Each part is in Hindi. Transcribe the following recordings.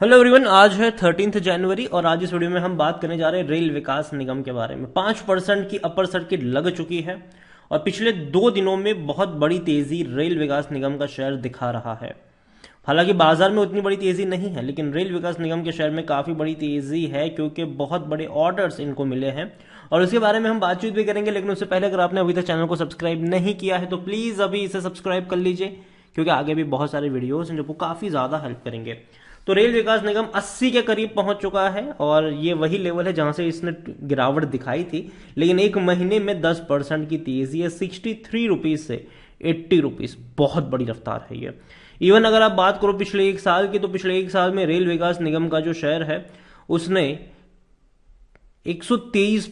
हेलो एवरीवन आज है थर्टींथ जनवरी और आज इस वीडियो में हम बात करने जा रहे हैं रेल विकास निगम के बारे में पांच परसेंट की अपर सर्किट लग चुकी है और पिछले दो दिनों में बहुत बड़ी तेजी रेल विकास निगम का शेयर दिखा रहा है हालांकि बाजार में उतनी बड़ी तेजी नहीं है लेकिन रेल विकास निगम के शेयर में काफी बड़ी तेजी है क्योंकि बहुत बड़े ऑर्डर्स इनको मिले हैं और उसके बारे में हम बातचीत भी करेंगे लेकिन उससे पहले अगर आपने अभी तक चैनल को सब्सक्राइब नहीं किया है तो प्लीज अभी इसे सब्सक्राइब कर लीजिए क्योंकि आगे भी बहुत सारे वीडियोज हैं जो काफी ज्यादा हेल्प करेंगे तो रेल विकास निगम 80 के करीब पहुंच चुका है और ये वही लेवल है जहां से इसने गिरावट दिखाई थी लेकिन एक महीने में 10 परसेंट की तेजी है सिक्सटी थ्री रुपीज से एट्टी रुपीज बहुत बड़ी रफ्तार है ये इवन अगर आप बात करो पिछले एक साल की तो पिछले एक साल में रेल विकास निगम का जो शेयर है उसने एक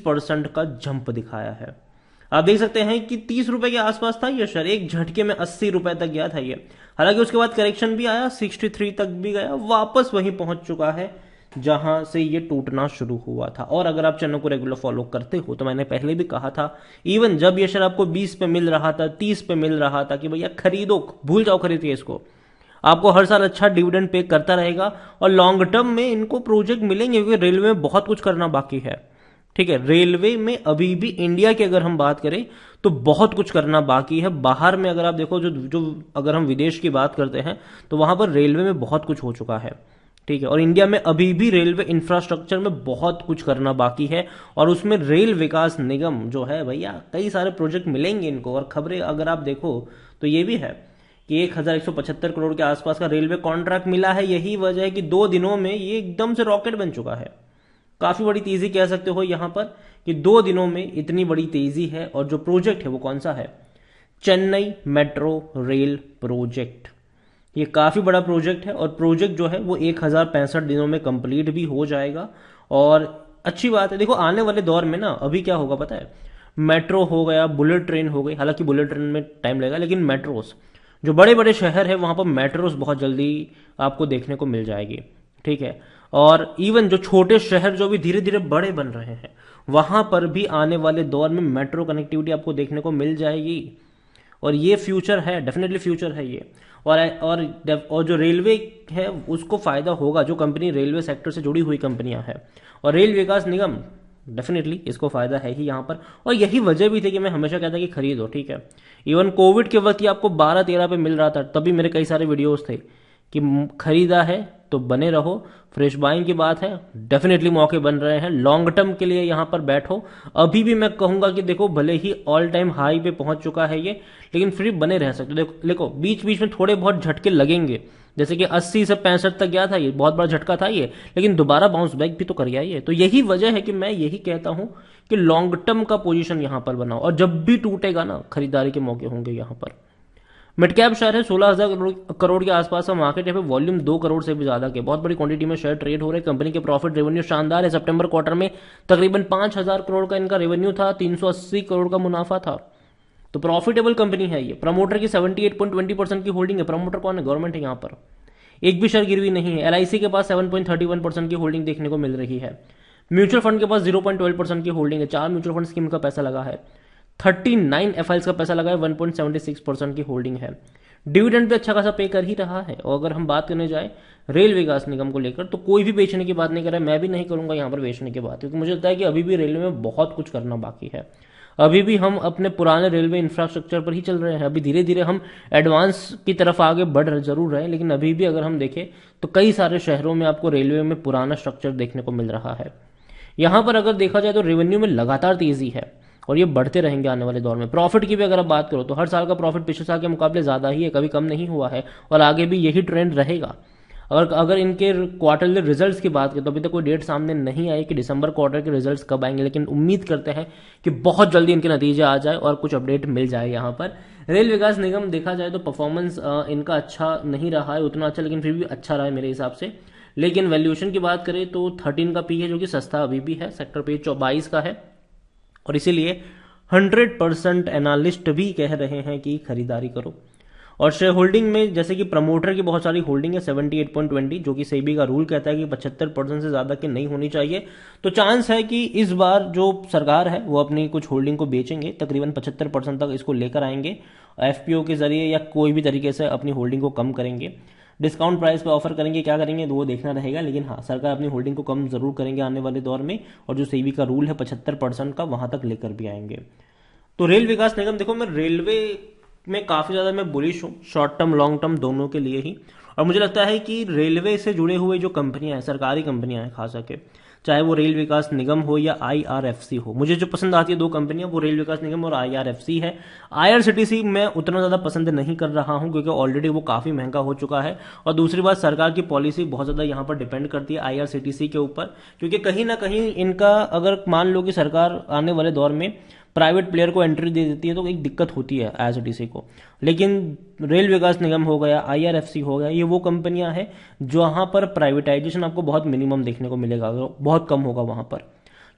परसेंट का जंप दिखाया है आप देख सकते हैं कि तीस रुपए के आसपास था यह शेयर एक झटके में अस्सी रुपए तक गया था यह हालांकि उसके बाद करेक्शन भी आया 63 तक भी गया वापस वहीं पहुंच चुका है जहां से ये टूटना शुरू हुआ था और अगर आप चैनल को रेगुलर फॉलो करते हो तो मैंने पहले भी कहा था इवन जब ये शेयर आपको 20 पे मिल रहा था 30 पे मिल रहा था कि भैया खरीदो भूल जाओ खरीदिए इसको आपको हर साल अच्छा डिविडेंड पे करता रहेगा और लॉन्ग टर्म में इनको प्रोजेक्ट मिलेंगे क्योंकि रेलवे में बहुत कुछ करना बाकी है ठीक है रेलवे में अभी भी इंडिया की अगर हम बात करें तो बहुत कुछ करना बाकी है बाहर में अगर आप देखो जो जो अगर हम विदेश की बात करते हैं तो वहां पर रेलवे में बहुत कुछ हो चुका है ठीक है और इंडिया में अभी भी रेलवे इंफ्रास्ट्रक्चर में बहुत कुछ करना बाकी है और उसमें रेल विकास निगम जो है भैया कई सारे प्रोजेक्ट मिलेंगे इनको और खबरें अगर आप देखो तो ये भी है कि एक हज़ार एक सौ पचहत्तर करोड़ के आसपास का रेलवे कॉन्ट्रैक्ट मिला है यही वजह है कि दो दिनों में ये एकदम से रॉकेट बन चुका है काफ़ी बड़ी तेज़ी कह सकते हो यहां पर कि दो दिनों में इतनी बड़ी तेज़ी है और जो प्रोजेक्ट है वो कौन सा है चेन्नई मेट्रो रेल प्रोजेक्ट ये काफ़ी बड़ा प्रोजेक्ट है और प्रोजेक्ट जो है वो एक दिनों में कंप्लीट भी हो जाएगा और अच्छी बात है देखो आने वाले दौर में ना अभी क्या होगा पता है मेट्रो हो गया बुलेट ट्रेन हो गई हालांकि बुलेट ट्रेन में टाइम लगेगा लेकिन मेट्रोस जो बड़े बड़े शहर है वहां पर मेट्रोस बहुत जल्दी आपको देखने को मिल जाएगी ठीक है और इवन जो छोटे शहर जो भी धीरे धीरे बड़े बन रहे हैं वहां पर भी आने वाले दौर में मेट्रो कनेक्टिविटी आपको देखने को मिल जाएगी और ये फ्यूचर है डेफिनेटली फ्यूचर है ये और और और जो रेलवे है उसको फ़ायदा होगा जो कंपनी रेलवे सेक्टर से जुड़ी हुई कंपनियां हैं और रेल विकास निगम डेफिनेटली इसको फ़ायदा है ही यहाँ पर और यही वजह भी थी कि मैं हमेशा कहता कि खरीदो ठीक है इवन कोविड के वक्त ही आपको बारह तेरह पे मिल रहा था तभी मेरे कई सारे वीडियोस थे कि खरीदा है तो बने रहो फ्रेश बाइंग की बात है डेफिनेटली मौके बन रहे हैं लॉन्ग टर्म के लिए यहां पर बैठो अभी भी मैं कहूंगा कि देखो भले ही ऑल टाइम हाई पे पहुंच चुका है ये लेकिन फिर भी बने रह सकते देखो देखो बीच बीच में थोड़े बहुत झटके लगेंगे जैसे कि 80 से पैंसठ तक गया था ये बहुत बड़ा झटका था ये लेकिन दोबारा बाउंस बैक भी तो कर गया ये तो यही वजह है कि मैं यही कहता हूं कि लॉन्ग टर्म का पोजीशन यहां पर बनाओ और जब भी टूटेगा ना खरीदारी के मौके होंगे यहां पर मिड कैप शेयर है सोलह हज़ार करोड़ के आसपास का मार्केट है पे वॉल्यूम दो करोड़ से भी ज्यादा के बहुत बड़ी क्वांटिटी में शेयर ट्रेड हो रहे हैं कंपनी के प्रॉफिट रेवेन्यू शानदार है सितंबर क्वार्टर में तकरीबन पांच हजार करोड़ का इनका रेवेन्यू था तीन सौ अस्सी करोड़ का मुनाफा था तो प्रॉफिटेबल कंपनी है ये प्रमोटर की ट्वेंटी परसेंट की होल्डिंग है प्रमोटर कौन है गवर्नमेंट है यहाँ पर एक भी शेयर गिरवी नहीं है एल के पास वन परसेंट की होल्डिंग देखने को मिल रही है म्यूचुअल फंड के पास 0.12 परसेंट की होल्डिंग है चार म्यूचुअल फंड स्कीम का पैसा लगा है थर्टी नाइन एफ का पैसा लगा है one point seventy six percent की होल्डिंग है डिविडेंड भी अच्छा खासा पे कर ही रहा है और अगर हम बात करने जाए रेल विकास निगम को लेकर तो कोई भी बेचने की बात नहीं कर रहा है मैं भी नहीं करूंगा यहाँ पर बेचने की बात क्योंकि मुझे लगता है कि अभी भी रेलवे में बहुत कुछ करना बाकी है अभी भी हम अपने पुराने रेलवे इंफ्रास्ट्रक्चर पर ही चल रहे हैं अभी धीरे धीरे हम एडवांस की तरफ आगे बढ़ जरूर रहे हैं लेकिन अभी भी अगर हम देखें तो कई सारे शहरों में आपको रेलवे में पुराना स्ट्रक्चर देखने को मिल रहा है यहां पर अगर देखा जाए तो रेवेन्यू में लगातार तेजी है और ये बढ़ते रहेंगे आने वाले दौर में प्रॉफिट की भी अगर आप बात करो तो हर साल का प्रॉफिट पिछले साल के मुकाबले ज़्यादा ही है कभी कम नहीं हुआ है और आगे भी यही ट्रेंड रहेगा और अगर इनके क्वार्टरली रिजल्ट्स की बात करें तो अभी तक कोई डेट सामने नहीं आई कि दिसंबर क्वार्टर के रिजल्ट्स कब आएंगे लेकिन उम्मीद करते हैं कि बहुत जल्दी इनके नतीजे आ जाए और कुछ अपडेट मिल जाए यहाँ पर रेल विकास निगम देखा जाए तो परफॉर्मेंस इनका अच्छा नहीं रहा है उतना अच्छा लेकिन फिर भी अच्छा रहा है मेरे हिसाब से लेकिन वैल्यूएशन की बात करें तो थर्टीन का पी है जो कि सस्ता अभी भी है सेक्टर पे चौबाईस का है और इसीलिए हंड्रेड परसेंट एनालिस्ट भी कह रहे हैं कि खरीदारी करो और शेयर होल्डिंग में जैसे कि प्रमोटर की बहुत सारी होल्डिंग है सेवेंटी एट पॉइंट ट्वेंटी जो कि सेबी का रूल कहता है कि पचहत्तर परसेंट से ज़्यादा के नहीं होनी चाहिए तो चांस है कि इस बार जो सरकार है वो अपनी कुछ होल्डिंग को बेचेंगे तकरीबन पचहत्तर परसेंट तक इसको लेकर आएंगे एफ के ज़रिए या कोई भी तरीके से अपनी होल्डिंग को कम करेंगे डिस्काउंट प्राइस पर ऑफर करेंगे क्या करेंगे तो वो देखना रहेगा लेकिन हाँ सरकार अपनी होल्डिंग को कम जरूर करेंगे आने वाले दौर में और जो सेवी का रूल है पचहत्तर परसेंट का वहां तक लेकर भी आएंगे तो रेल विकास निगम देखो मैं रेलवे में काफ़ी ज़्यादा मैं बुलिश हूँ शॉर्ट टर्म लॉन्ग टर्म दोनों के लिए ही और मुझे लगता है कि रेलवे से जुड़े हुए जो कंपनियां हैं सरकारी कंपनियां हैं खास करके चाहे वो रेल विकास निगम हो या आईआरएफसी हो मुझे जो पसंद आती है दो कंपनियां वो रेल विकास निगम और आईआरएफसी है आईआरसीटीसी मैं उतना ज़्यादा पसंद नहीं कर रहा हूं क्योंकि ऑलरेडी वो काफ़ी महंगा हो चुका है और दूसरी बात सरकार की पॉलिसी बहुत ज़्यादा यहाँ पर डिपेंड करती है आई के ऊपर क्योंकि कहीं ना कहीं इनका अगर मान लो कि सरकार आने वाले दौर में प्राइवेट प्लेयर को एंट्री दे देती है तो एक दिक्कत होती है टी सी को लेकिन रेल विकास निगम हो गया आई आर एफ सी हो गया ये वो कंपनियां हैं जहाँ पर प्राइवेटाइजेशन आपको बहुत मिनिमम देखने को मिलेगा बहुत कम होगा वहाँ पर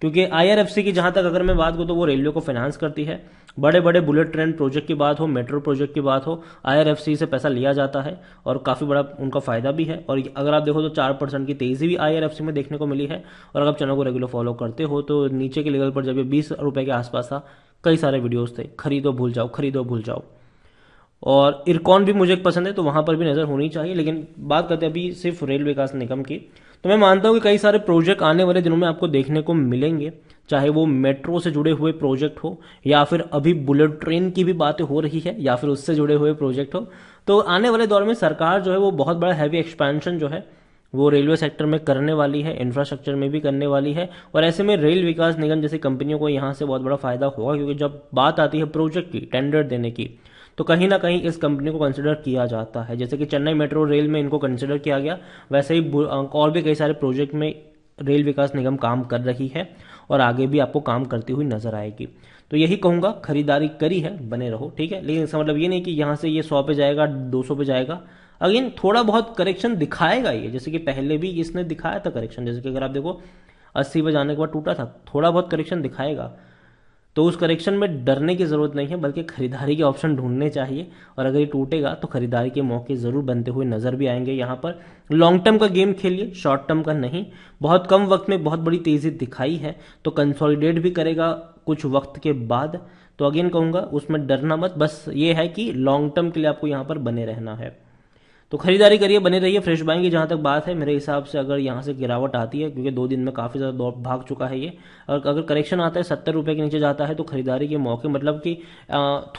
क्योंकि आईआरएफसी की जहां तक अगर मैं बात करूँ तो वो रेलवे को फाइनेंस करती है बड़े बड़े बुलेट ट्रेन प्रोजेक्ट की बात हो मेट्रो प्रोजेक्ट की बात हो आईआरएफसी से पैसा लिया जाता है और काफ़ी बड़ा उनका फायदा भी है और अगर आप देखो तो चार परसेंट की तेज़ी भी आईआरएफसी में देखने को मिली है और अगर आप चैनल को रेगुलर फॉलो करते हो तो नीचे के लेवल पर जब ये बीस रुपये के आसपास था कई सारे वीडियोज़ थे खरीदो भूल जाओ खरीदो भूल जाओ और इरकॉन भी मुझे पसंद है तो वहाँ पर भी नज़र होनी चाहिए लेकिन बात करते हैं अभी सिर्फ रेल विकास निगम की तो मैं मानता हूँ कि कई सारे प्रोजेक्ट आने वाले दिनों में आपको देखने को मिलेंगे चाहे वो मेट्रो से जुड़े हुए प्रोजेक्ट हो या फिर अभी बुलेट ट्रेन की भी बातें हो रही है या फिर उससे जुड़े हुए प्रोजेक्ट हो तो आने वाले दौर में सरकार जो है वो बहुत बड़ा हैवी एक्सपेंशन जो है वो रेलवे सेक्टर में करने वाली है इंफ्रास्ट्रक्चर में भी करने वाली है और ऐसे में रेल विकास निगम जैसी कंपनियों को यहाँ से बहुत बड़ा फायदा होगा क्योंकि जब बात आती है प्रोजेक्ट की टेंडर देने की तो कहीं ना कहीं इस कंपनी को कंसिडर किया जाता है जैसे कि चेन्नई मेट्रो रेल में इनको कंसिडर किया गया वैसे ही और भी कई सारे प्रोजेक्ट में रेल विकास निगम काम कर रही है और आगे भी आपको काम करती हुई नजर आएगी तो यही कहूंगा खरीदारी करी है बने रहो ठीक है लेकिन इसका मतलब ये नहीं कि यहाँ से ये सौ पे जाएगा दो सौ पे जाएगा अगेन थोड़ा बहुत करेक्शन दिखाएगा ये जैसे कि पहले भी इसने दिखाया था करेक्शन जैसे कि अगर आप देखो अस्सी पे जाने के बाद टूटा था थोड़ा बहुत करेक्शन दिखाएगा तो उस करेक्शन में डरने की ज़रूरत नहीं है बल्कि खरीदारी के ऑप्शन ढूंढने चाहिए और अगर ये टूटेगा तो खरीदारी के मौके ज़रूर बनते हुए नज़र भी आएंगे यहाँ पर लॉन्ग टर्म का गेम खेलिए शॉर्ट टर्म का नहीं बहुत कम वक्त में बहुत बड़ी तेज़ी दिखाई है तो कंसोलिडेट भी करेगा कुछ वक्त के बाद तो अगेन कहूँगा उसमें डरना मत बस ये है कि लॉन्ग टर्म के लिए आपको यहाँ पर बने रहना है तो खरीदारी करिए बने रहिए फ्रेश बाइंग की जहाँ तक बात है मेरे हिसाब से अगर यहाँ से गिरावट आती है क्योंकि दो दिन में काफ़ी ज़्यादा दौड़ भाग चुका है ये और अगर करेक्शन आता है सत्तर रुपये के नीचे जाता है तो खरीदारी के मौके मतलब कि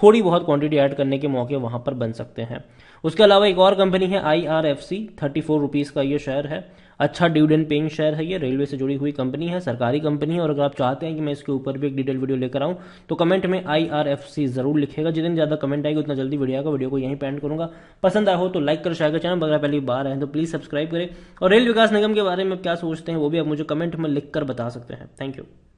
थोड़ी बहुत क्वांटिटी ऐड करने के मौके वहाँ पर बन सकते हैं उसके अलावा एक और कंपनी है I R F C thirty four rupees का ये शेयर है अच्छा डिविडेंड पेइंग शेयर है ये रेलवे से जुड़ी हुई कंपनी है सरकारी कंपनी है और अगर आप चाहते हैं कि मैं इसके ऊपर भी एक डिटेल वीडियो लेकर आऊँ तो कमेंट में आई आर एफ सी जरूर लिखेगा जितने ज़्यादा कमेंट आएगी उतना जल्दी वीडियो का वीडियो को यहीं पेंट करूँगा पसंद आए हो तो लाइक कर शेयर कर चैनल अगर पहली बार आए तो प्लीज़ सब्सक्राइब करें और रेल विकास निगम के बारे में क्या सोचते हैं वो भी आप मुझे कमेंट में लिख बता सकते हैं थैंक यू